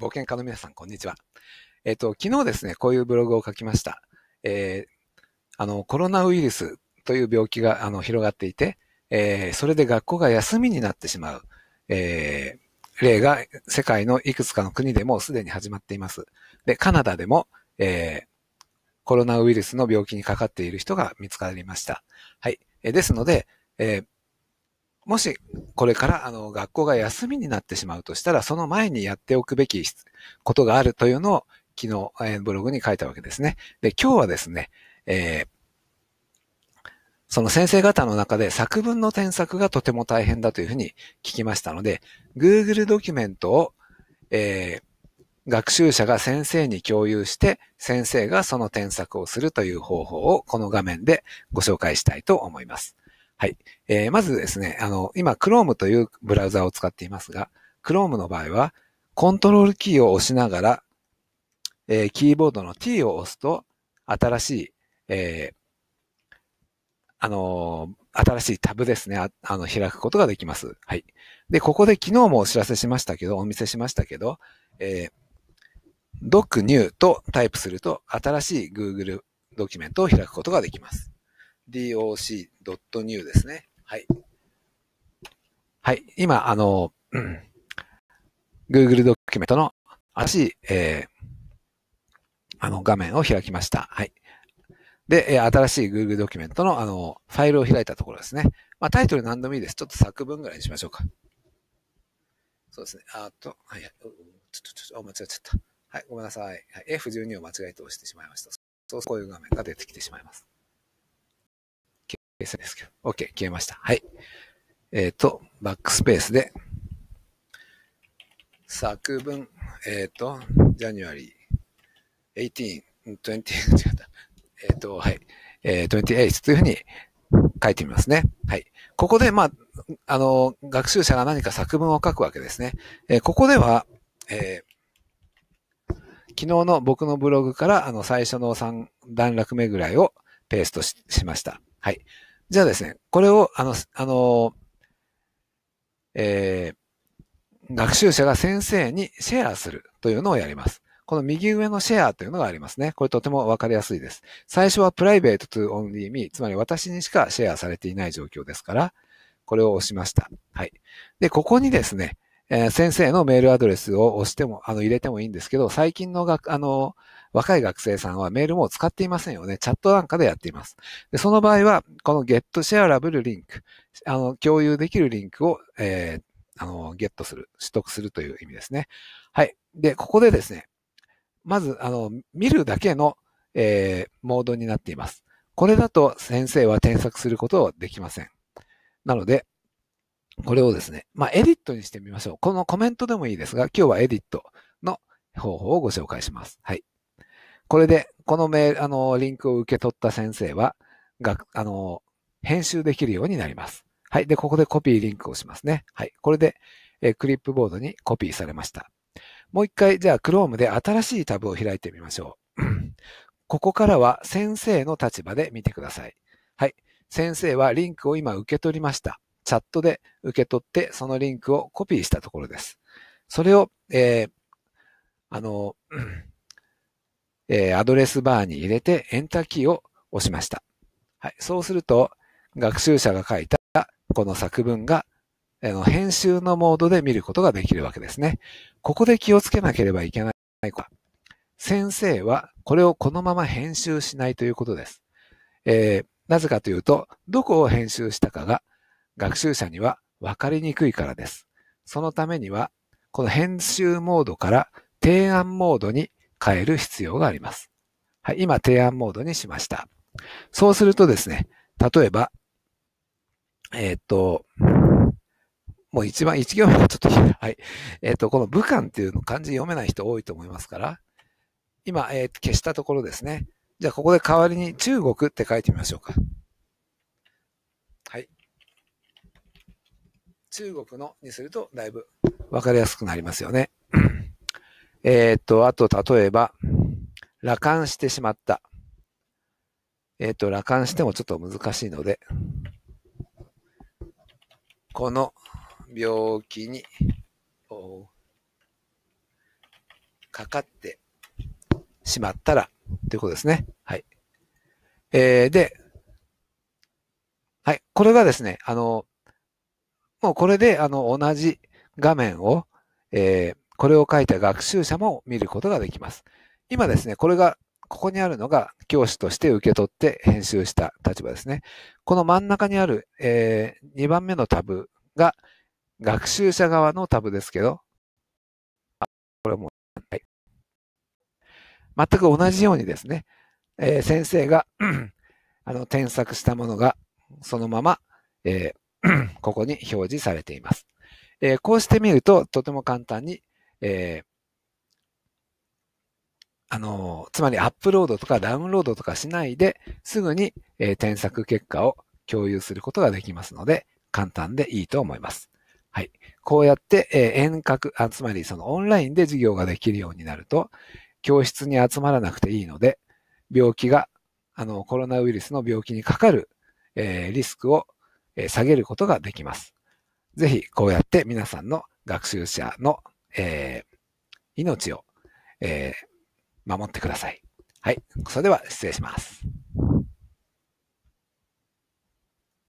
冒険家の皆さん、こんにちは。えっ、ー、と、昨日ですね、こういうブログを書きました。えー、あの、コロナウイルスという病気が、あの、広がっていて、えー、それで学校が休みになってしまう、えー、例が世界のいくつかの国でもすでに始まっています。で、カナダでも、えー、コロナウイルスの病気にかかっている人が見つかりました。はい。えですので、えー、もし、これから、あの、学校が休みになってしまうとしたら、その前にやっておくべきことがあるというのを、昨日、えー、ブログに書いたわけですね。で、今日はですね、えー、その先生方の中で作文の添削がとても大変だというふうに聞きましたので、Google ドキュメントを、えー、学習者が先生に共有して、先生がその添削をするという方法をこの画面でご紹介したいと思います。はい。えー、まずですね、あの、今 Chrome というブラウザを使っていますが、Chrome の場合は、コントロールキーを押しながら、えー、キーボードの T を押すと、新しい、えー、あのー、新しいタブですねあ。あの、開くことができます。はい。で、ここで昨日もお知らせしましたけど、お見せしましたけど、えー、doc new とタイプすると、新しい Google ドキュメントを開くことができます。doc.new ですね。はい。はい。今、あの、うん、Google ドキュメントの新しい、えー、あの画面を開きました。はい。で、新しい Google ドキュメントのあのファイルを開いたところですね。まあ、タイトル何でもいいです。ちょっと作文ぐらいにしましょうか。そうですね。あと、はい、ちょっと、ちょっと、間違っちゃった。はい、ごめんなさい。はい、F12 を間違えて押してしまいました。そう、こういう画面が出てきてしまいます。ですけど。OK、消えました。はい。えっ、ー、と、バックスペースで、作文、えっ、ー、と、ジャニュアリー18、20、違った。えっ、ー、と、はい。えー、28というふうに書いてみますね。はい。ここで、まあ、あの、学習者が何か作文を書くわけですね。えー、ここでは、えー、昨日の僕のブログから、あの、最初の3段落目ぐらいをペーストしました。はい。じゃあですね、これを、あの、あの、えー、学習者が先生にシェアするというのをやります。この右上のシェアというのがありますね。これとてもわかりやすいです。最初はプライベート to only me、つまり私にしかシェアされていない状況ですから、これを押しました。はい。で、ここにですね、えー、先生のメールアドレスを押しても、あの、入れてもいいんですけど、最近の学、あの、若い学生さんはメールも使っていませんよね。チャットなんかでやっています。でその場合は、この get shareable link、あの、共有できるリンクを、えー、あの、ゲットする、取得するという意味ですね。はい。で、ここでですね、まず、あの、見るだけの、えー、モードになっています。これだと先生は添削することはできません。なので、これをですね、まあ、エディットにしてみましょう。このコメントでもいいですが、今日はエディットの方法をご紹介します。はい。これで、このメール、あの、リンクを受け取った先生は、が、あの、編集できるようになります。はい。で、ここでコピーリンクをしますね。はい。これで、えクリップボードにコピーされました。もう一回、じゃあ Chrome で新しいタブを開いてみましょう。ここからは先生の立場で見てください。はい。先生はリンクを今受け取りました。チャットで受け取って、そのリンクをコピーしたところです。それを、えー、あの、えー、アドレスバーに入れて、エンターキーを押しました。はい。そうすると、学習者が書いたこの作文が、あの、編集のモードで見ることができるわけですね。ここで気をつけなければいけないか。先生はこれをこのまま編集しないということです。えー、なぜかというと、どこを編集したかが学習者には分かりにくいからです。そのためには、この編集モードから提案モードに変える必要があります。はい、今提案モードにしました。そうするとですね、例えば、えっ、と、もう一番一行目はちょっと、はい。えっ、ー、と、この武漢っていうの漢字読めない人多いと思いますから、今、えー、消したところですね。じゃあ、ここで代わりに中国って書いてみましょうか。中国のにするとだいぶわかりやすくなりますよね。えっと、あと、例えば、羅漢してしまった。えっ、と、羅漢してもちょっと難しいので、この病気にかかってしまったら、ということですね。はい。えー、で、はい、これがですね、あの、もうこれであの同じ画面を、えー、これを書いた学習者も見ることができます。今ですね、これが、ここにあるのが教師として受け取って編集した立場ですね。この真ん中にある、えー、2番目のタブが学習者側のタブですけど、これも、はい。全く同じようにですね、えー、先生が あの、添削したものがそのまま、えー、ここに表示されています。えー、こうしてみると、とても簡単に、えー、あのー、つまりアップロードとかダウンロードとかしないで、すぐに、え添削結果を共有することができますので、簡単でいいと思います。はい。こうやって、え遠隔あ、つまりそのオンラインで授業ができるようになると、教室に集まらなくていいので、病気が、あの、コロナウイルスの病気にかかる、えリスクをえ下げることができます。ぜひ、こうやって皆さんの学習者の、えー、命を、えー、守ってください。はい。それでは失礼します。